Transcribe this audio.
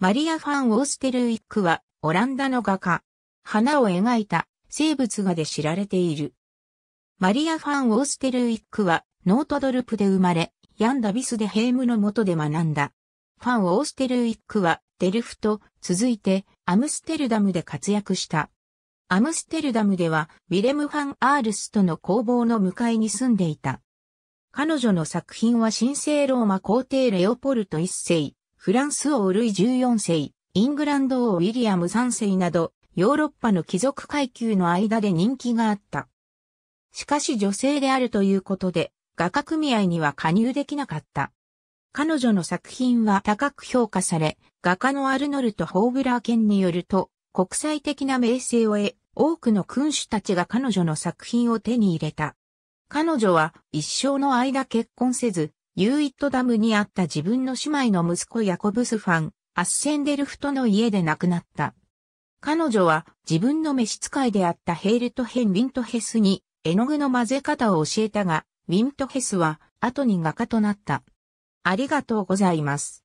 マリア・ファン・オーステルウィックは、オランダの画家。花を描いた生物画で知られている。マリア・ファン・オーステルウィックは、ノートドルプで生まれ、ヤン・ダビスでヘームの下で学んだ。ファン・オーステルウィックは、デルフと続いて、アムステルダムで活躍した。アムステルダムでは、ウィレム・ファン・アールスとの工房の向かいに住んでいた。彼女の作品は神聖ローマ皇帝レオポルト一世、フランス王ルイ14世、イングランド王ウィリアム3世など、ヨーロッパの貴族階級の間で人気があった。しかし女性であるということで、画家組合には加入できなかった。彼女の作品は高く評価され、画家のアルノルト・ホーブラー県によると、国際的な名声を得、多くの君主たちが彼女の作品を手に入れた。彼女は一生の間結婚せず、ユーイットダムにあった自分の姉妹の息子ヤコブスファン、アッセンデルフトの家で亡くなった。彼女は自分の召使いであったヘールトヘン・ウィントヘスに絵の具の混ぜ方を教えたが、ウィントヘスは後に画家となった。ありがとうございます。